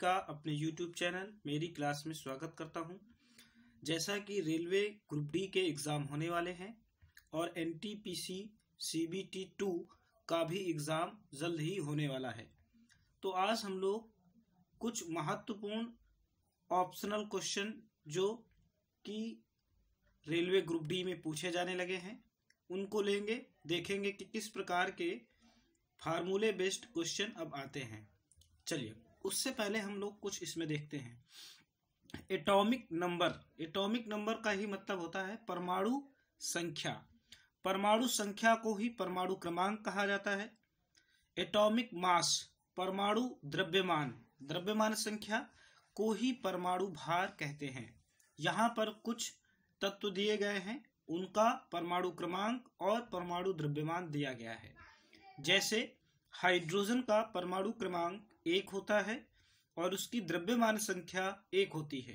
का अपने YouTube channel मेरी क्लास में स्वागत करता हूं। जैसा कि रेलवे ग्रुप डी के एग्ज़ाम होने वाले हैं और N T P C C B T two का भी एग्ज़ाम जल्द ही होने वाला है तो आज हम लोग कुछ महत्वपूर्ण ऑप्शनल क्वेश्चन जो कि रेलवे ग्रुप डी में पूछे जाने लगे हैं उनको लेंगे देखेंगे कि किस प्रकार के फार्मूले बेस्ड क्वेश्चन अब आते हैं चलिए उससे पहले हम लोग कुछ इसमें देखते हैं एटॉमिक नंबर एटॉमिक नंबर का ही मतलब होता है परमाणु संख्या परमाणु संख्या को ही परमाणु क्रमांक कहा जाता है एटॉमिक मास परमाणु द्रव्यमान द्रव्यमान संख्या को ही परमाणु भार कहते हैं यहाँ पर कुछ तत्व दिए गए हैं उनका परमाणु क्रमांक और परमाणु द्रव्यमान दिया गया है जैसे हाइड्रोजन का परमाणु क्रमांक एक होता है और उसकी द्रव्यमान संख्या एक होती है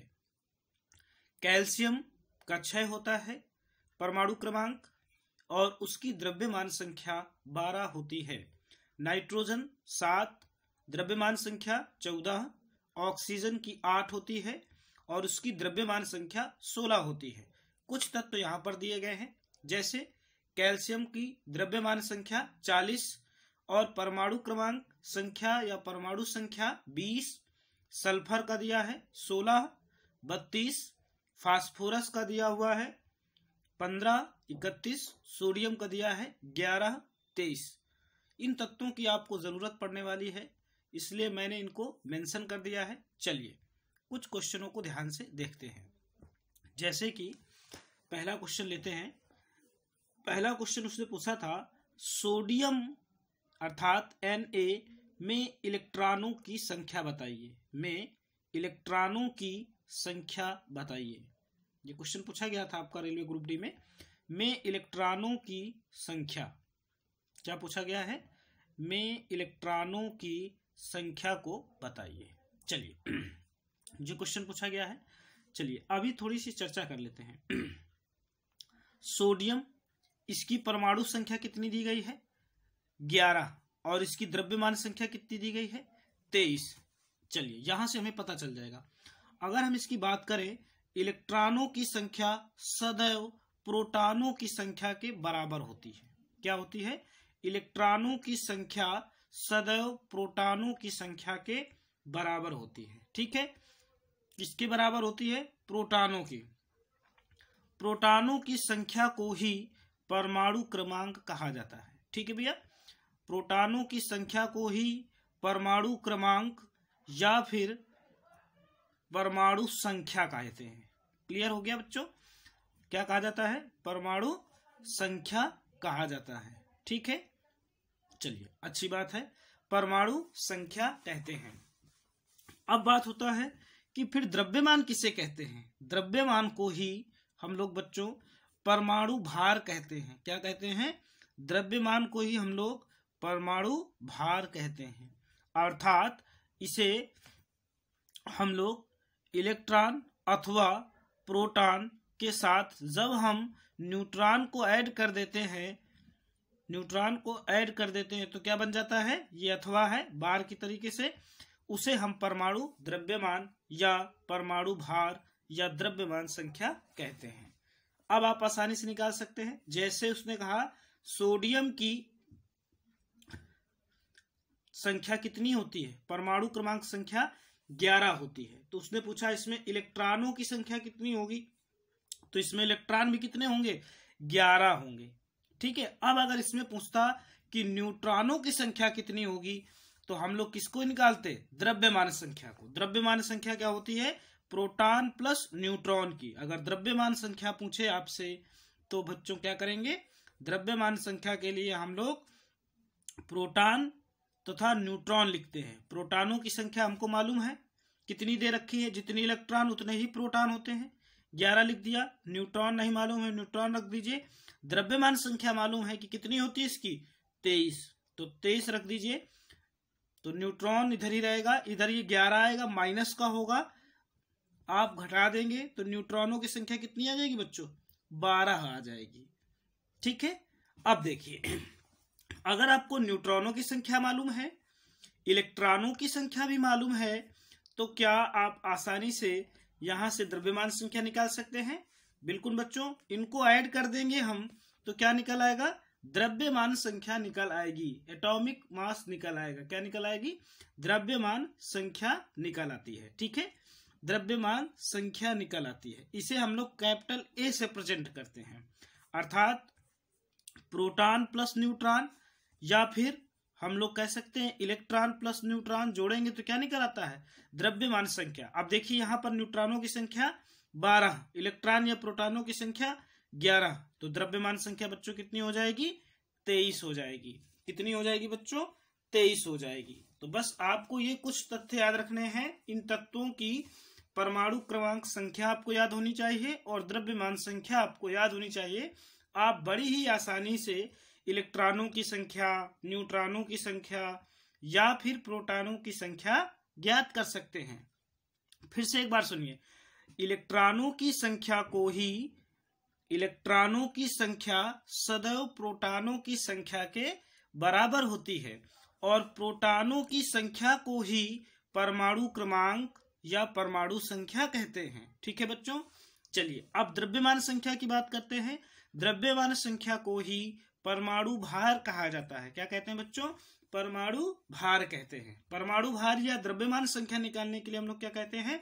कैल्शियम का क्षय होता है परमाणु क्रमांक और उसकी द्रव्यमान संख्या बारह होती है नाइट्रोजन सात द्रव्यमान संख्या चौदह ऑक्सीजन की आठ होती है और उसकी द्रव्यमान संख्या सोलह होती है कुछ तत्व तो यहाँ पर दिए गए हैं जैसे कैल्शियम की द्रव्यमान संख्या चालीस और परमाणु क्रमांक संख्या या परमाणु संख्या बीस सल्फर का दिया है सोलह बत्तीस फास्फोरस का दिया हुआ है पंद्रह इकतीस सोडियम का दिया है ग्यारह तेईस इन तत्वों की आपको ज़रूरत पड़ने वाली है इसलिए मैंने इनको मेंशन कर दिया है चलिए कुछ क्वेश्चनों को ध्यान से देखते हैं जैसे कि पहला क्वेश्चन लेते हैं पहला क्वेश्चन उसने पूछा था सोडियम अर्थात एन ए में इलेक्ट्रॉनों की संख्या बताइए में इलेक्ट्रॉनों की संख्या बताइए ये क्वेश्चन पूछा गया था आपका रेलवे ग्रुप डी में में इलेक्ट्रॉनों की संख्या क्या पूछा गया है में इलेक्ट्रॉनों की संख्या को बताइए चलिए जो क्वेश्चन पूछा गया है चलिए अभी थोड़ी सी चर्चा कर लेते हैं सोडियम इसकी परमाणु संख्या कितनी दी गई है ग्यारह और इसकी द्रव्यमान संख्या कितनी दी गई है तेईस चलिए यहां से हमें पता चल जाएगा अगर हम इसकी बात करें इलेक्ट्रॉनों की संख्या सदैव प्रोटॉनों की संख्या के बराबर होती है क्या होती है इलेक्ट्रॉनों की संख्या सदैव प्रोटॉनों की संख्या के बराबर होती है ठीक है इसके बराबर होती है प्रोटॉनों की प्रोटॉनों की संख्या को ही परमाणु क्रमांक कहा जाता है ठीक है भैया प्रोटानों की संख्या को ही परमाणु क्रमांक या फिर परमाणु संख्या कहते हैं क्लियर हो गया बच्चों क्या कहा जाता है परमाणु संख्या कहा जाता है ठीक है चलिए अच्छी बात है परमाणु संख्या कहते हैं अब बात होता है कि फिर द्रव्यमान किसे कहते हैं द्रव्यमान को ही हम लोग बच्चों परमाणु भार कहते हैं क्या कहते हैं द्रव्यमान को ही हम लोग परमाणु भार कहते हैं अर्थात इसे हम लोग इलेक्ट्रॉन अथवा प्रोटॉन के साथ जब हम न्यूट्रॉन को ऐड कर देते हैं न्यूट्रॉन को ऐड कर देते हैं तो क्या बन जाता है ये अथवा है बार की तरीके से उसे हम परमाणु द्रव्यमान या परमाणु भार या द्रव्यमान संख्या कहते हैं अब आप आसानी से निकाल सकते हैं जैसे उसने कहा सोडियम की संख्या कितनी होती है परमाणु क्रमांक संख्या ग्यारह होती है तो उसने पूछा इसमें इलेक्ट्रॉनों की संख्या कितनी होगी तो इसमें इलेक्ट्रॉन भी कितने होंगे ग्यारह होंगे ठीक है अब अगर इसमें पूछता कि न्यूट्रॉनों की संख्या कितनी होगी तो हम लोग किसको निकालते द्रव्यमान संख्या को द्रव्यमान संख्या क्या होती है प्रोटॉन प्लस न्यूट्रॉन की अगर द्रव्यमान संख्या पूछे आपसे तो बच्चों क्या करेंगे द्रव्यमान संख्या के लिए हम लोग प्रोटॉन तथा तो न्यूट्रॉन लिखते हैं प्रोटॉनों की संख्या हमको मालूम है कितनी दे रखी है जितने इलेक्ट्रॉन उतने ही प्रोटॉन होते हैं ग्यारह लिख दिया न्यूट्रॉन नहीं मालूम है न्यूट्रॉन रख दीजिए द्रव्यमान संख्या मालूम है कि कितनी होती है इसकी तेईस तो तेईस रख दीजिए तो न्यूट्रॉन इधर ही रहेगा इधर ये ग्यारह आएगा माइनस का होगा आप घटा देंगे तो न्यूट्रॉनों की संख्या कितनी आ जाएगी बच्चों बारह आ जाएगी ठीक है अब देखिए अगर आपको न्यूट्रॉनों की संख्या मालूम है इलेक्ट्रॉनों की संख्या भी मालूम है तो क्या आप आसानी से यहां से द्रव्यमान संख्या निकाल सकते हैं बिल्कुल बच्चों इनको ऐड कर देंगे हम तो क्या निकल आएगा द्रव्यमान संख्या निकल आएगी एटॉमिक मास निकल आएगा क्या निकल आएगी द्रव्यमान संख्या निकल आती है ठीक है द्रव्यमान संख्या निकल आती है इसे हम लोग कैपिटल ए से प्रेजेंट करते हैं अर्थात प्रोटॉन प्लस न्यूट्रॉन या फिर हम लोग कह सकते हैं इलेक्ट्रॉन प्लस न्यूट्रॉन जोड़ेंगे तो क्या निकल आता है द्रव्यमान संख्या अब देखिए यहां पर न्यूट्रॉनों की संख्या बारह इलेक्ट्रॉन या प्रोटॉनों की संख्या ग्यारह तो द्रव्यमान संख्या बच्चों कितनी हो जाएगी तेईस हो जाएगी कितनी हो जाएगी बच्चों तेईस हो जाएगी तो बस आपको ये कुछ तथ्य याद रखने हैं इन तत्वों की परमाणु क्रमांक संख्या आपको याद होनी चाहिए और द्रव्यमान संख्या आपको याद होनी चाहिए आप बड़ी ही आसानी से इलेक्ट्रॉनों की संख्या न्यूट्रॉनों की संख्या या फिर प्रोटॉनों की संख्या ज्ञात कर सकते हैं फिर से एक बार सुनिए इलेक्ट्रॉनों की संख्या को ही इलेक्ट्रॉनों की संख्या सदैव प्रोटॉनों की संख्या के बराबर होती है और प्रोटॉनों की संख्या को ही परमाणु क्रमांक या परमाणु संख्या कहते हैं ठीक है बच्चों चलिए अब द्रव्यमान संख्या की बात करते हैं द्रव्यमान संख्या को ही परमाणु भार कहा जाता है क्या कहते हैं बच्चों परमाणु भार कहते हैं परमाणु भार या द्रव्यमान संख्या निकालने के लिए हम लोग क्या कहते हैं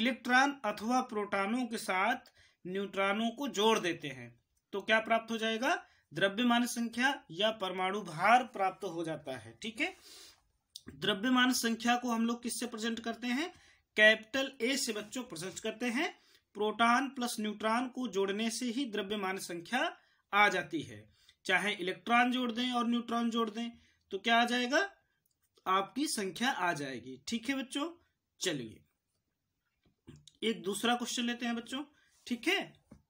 इलेक्ट्रॉन अथवा प्रोटॉनों के साथ न्यूट्रॉनों को जोड़ देते हैं तो क्या प्राप्त हो जाएगा द्रव्यमान संख्या या परमाणु भार प्राप्त हो जाता है ठीक है द्रव्यमान संख्या को हम लोग किससे प्रेजेंट करते हैं कैपिटल ए से बच्चों प्रेजेंट करते हैं प्रोटॉन प्लस न्यूट्रॉन को जोड़ने से ही द्रव्यमान संख्या आ जाती है चाहे इलेक्ट्रॉन जोड़ दें और न्यूट्रॉन जोड़ दें तो क्या आ जाएगा आपकी संख्या आ जाएगी ठीक है बच्चों चलिए एक दूसरा क्वेश्चन लेते हैं बच्चों ठीक है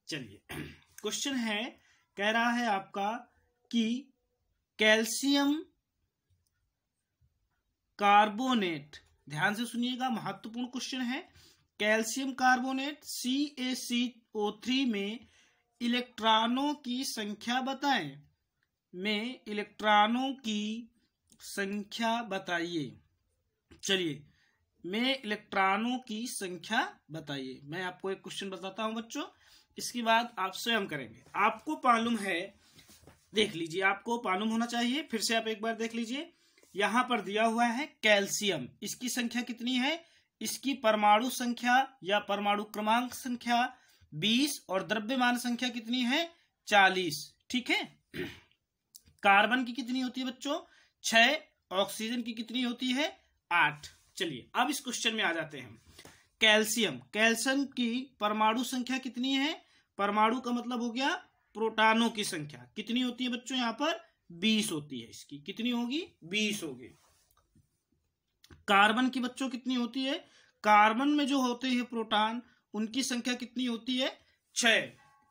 चलिए क्वेश्चन है कह रहा है आपका कि कैल्शियम कार्बोनेट ध्यान से सुनिएगा महत्वपूर्ण क्वेश्चन है calcium carbonate C A C O three में इलेक्ट्रॉनों की संख्या बताएं में इलेक्ट्रॉनों की संख्या बताइए चलिए में इलेक्ट्रॉनों की संख्या बताइए मैं आपको एक क्वेश्चन बताता हूं बच्चों इसके बाद आप स्वयं करेंगे आपको मालूम है देख लीजिए आपको मालूम होना चाहिए फिर से आप एक बार देख लीजिए यहां पर दिया हुआ है कैल्शियम इसकी संख्या कितनी है इसकी परमाणु संख्या या परमाणु क्रमांक संख्या बीस और द्रव्यमान संख्या कितनी है चालीस ठीक है कार्बन की कितनी होती है बच्चों छह ऑक्सीजन की कितनी होती है आठ चलिए अब इस क्वेश्चन में आ जाते हैं कैल्शियम कैल्शियम की परमाणु संख्या कितनी है परमाणु का मतलब हो गया प्रोटानों की संख्या कितनी होती है बच्चों यहां पर बीस होती है इसकी कितनी होगी बीस होगी कार्बन की बच्चों कितनी होती है कार्बन में जो होते हैं प्रोटान उनकी संख्या कितनी होती है छह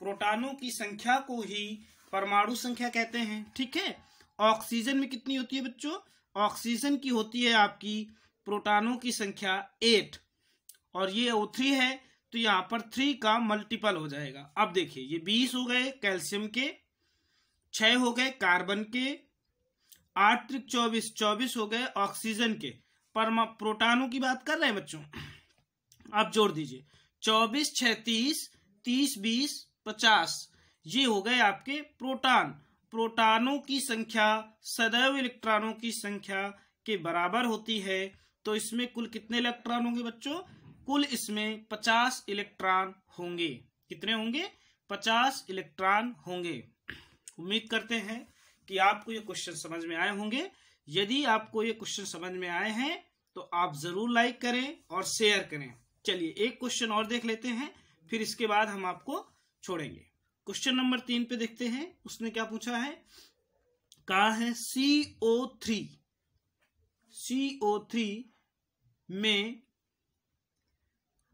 प्रोटानों की संख्या को ही परमाणु संख्या कहते हैं ठीक है ऑक्सीजन में कितनी होती है बच्चों ऑक्सीजन की होती है आपकी प्रोटानों की संख्या एट और ये ओ थ्री है तो यहां पर थ्री का मल्टीपल हो जाएगा अब देखिए ये बीस हो गए कैल्शियम के छह हो गए कार्बन के आठ त्रिक चौबीस चौबीस हो गए ऑक्सीजन के परमा प्रोटानों की बात कर रहे हैं बच्चों आप जोड़ दीजिए चौबीस छैतीस तीस बीस पचास ये हो गए आपके प्रोटॉन प्रोटॉनों की संख्या सदैव इलेक्ट्रॉनों की संख्या के बराबर होती है तो इसमें कुल कितने इलेक्ट्रॉन होंगे बच्चों कुल इसमें पचास इलेक्ट्रॉन होंगे कितने होंगे पचास इलेक्ट्रॉन होंगे उम्मीद करते हैं कि आपको ये क्वेश्चन समझ में आए होंगे यदि आपको ये क्वेश्चन समझ में आए हैं तो आप जरूर लाइक करें और शेयर करें चलिए एक क्वेश्चन और देख लेते हैं फिर इसके बाद हम आपको छोड़ेंगे क्वेश्चन नंबर तीन पे देखते हैं उसने क्या पूछा है कहा है सी O three C O three में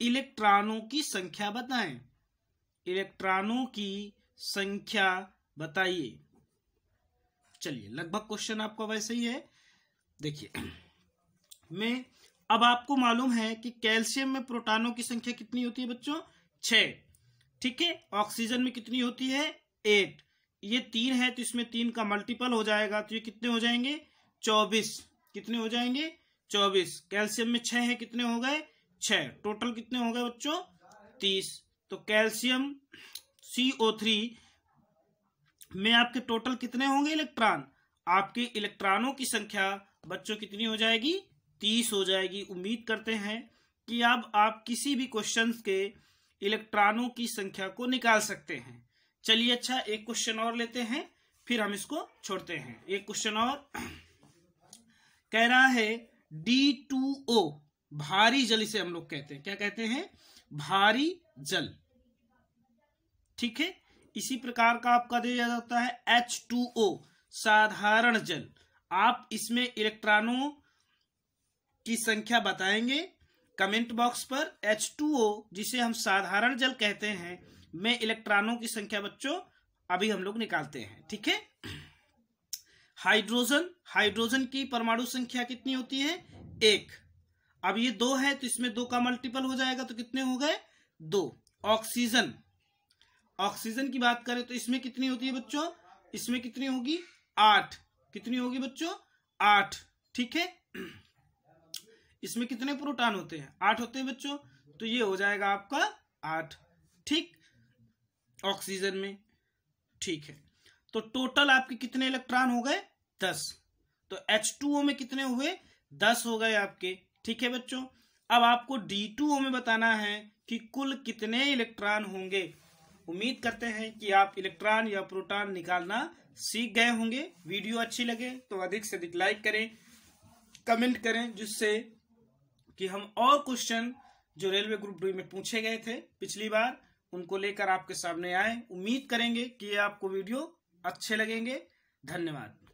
इलेक्ट्रॉनों की संख्या बताएं इलेक्ट्रॉनों की संख्या बताइए चलिए लगभग क्वेश्चन आपका वैसे ही है देखिए मैं अब आपको मालूम है कि कैल्शियम में प्रोटानों की संख्या कितनी होती है बच्चों छ ठीक है ऑक्सीजन में कितनी होती है एट ये तीन है तो इसमें तीन का मल्टीपल हो जाएगा तो ये कितने हो जाएंगे चौबीस कितने हो जाएंगे चौबीस कैल्शियम में छह है कितने हो गए छह टोटल कितने हो गए बच्चों तीस तो कैल्शियम ओ थ्री में आपके टोटल कितने होंगे इलेक्ट्रॉन आपके इलेक्ट्रॉनों की संख्या बच्चों कितनी हो जाएगी तीस हो जाएगी उम्मीद करते हैं कि अब आप किसी भी क्वेश्चन के इलेक्ट्रॉनों की संख्या को निकाल सकते हैं चलिए अच्छा एक क्वेश्चन और लेते हैं फिर हम इसको छोड़ते हैं एक क्वेश्चन और कह रहा है डी टू ओ भारी जल इसे हम लोग कहते हैं क्या कहते हैं भारी जल ठीक है इसी प्रकार का आपका दिया जाता है एच टू ओ साधारण जल आप इसमें इलेक्ट्रॉनों की संख्या बताएंगे कमेंट बॉक्स पर H2O जिसे हम साधारण जल कहते हैं में इलेक्ट्रॉनों की संख्या बच्चों अभी हम लोग निकालते हैं ठीक है हाइड्रोजन हाइड्रोजन की परमाणु संख्या कितनी होती है एक अब ये दो है तो इसमें दो का मल्टीपल हो जाएगा तो कितने हो गए दो ऑक्सीजन ऑक्सीजन की बात करें तो इसमें कितनी होती है बच्चों इसमें कितनी होगी आठ कितनी होगी बच्चों आठ ठीक है इसमें कितने प्रोटॉन होते हैं आठ होते हैं बच्चों तो ये हो जाएगा आपका आठ ठीक ऑक्सीजन में ठीक है तो टोटल आपके कितने इलेक्ट्रॉन हो गए दस तो ओ में कितने हुए दस हो गए आपके ठीक है बच्चों अब आपको ओ में बताना है कि कुल कितने इलेक्ट्रॉन होंगे उम्मीद करते हैं कि आप इलेक्ट्रॉन या प्रोटॉन निकालना सीख गए होंगे वीडियो अच्छी लगे तो अधिक से अधिक लाइक करें कमेंट करें जिससे कि हम और क्वेश्चन जो रेलवे ग्रुप डी में पूछे गए थे पिछली बार उनको लेकर आपके सामने आए उम्मीद करेंगे कि आपको वीडियो अच्छे लगेंगे धन्यवाद